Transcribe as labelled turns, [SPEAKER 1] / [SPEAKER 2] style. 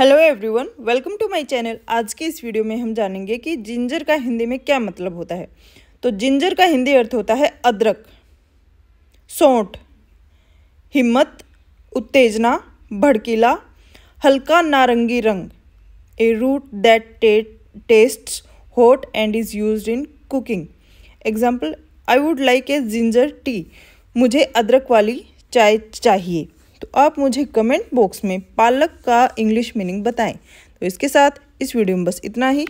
[SPEAKER 1] hello everyone welcome to my channel आज के इस वीडियो में हम जानेंगे कि जिंजर का हिंदी में क्या मतलब होता है तो जिंजर का हिंदी अर्थ होता है अदरक सौठ हिम्मत उत्तेजना भड़कीला हल्का नारंगी रंग a root that taste hot and is use in cooking example I would like a ginger tea मुझे अदरक वाली चाय चाहिए तो आप मुझे कमेंट बॉक्स में पालक का इंग्लिश मीनिंग बताएं तो इसके साथ इस वीडियो में बस इतना ही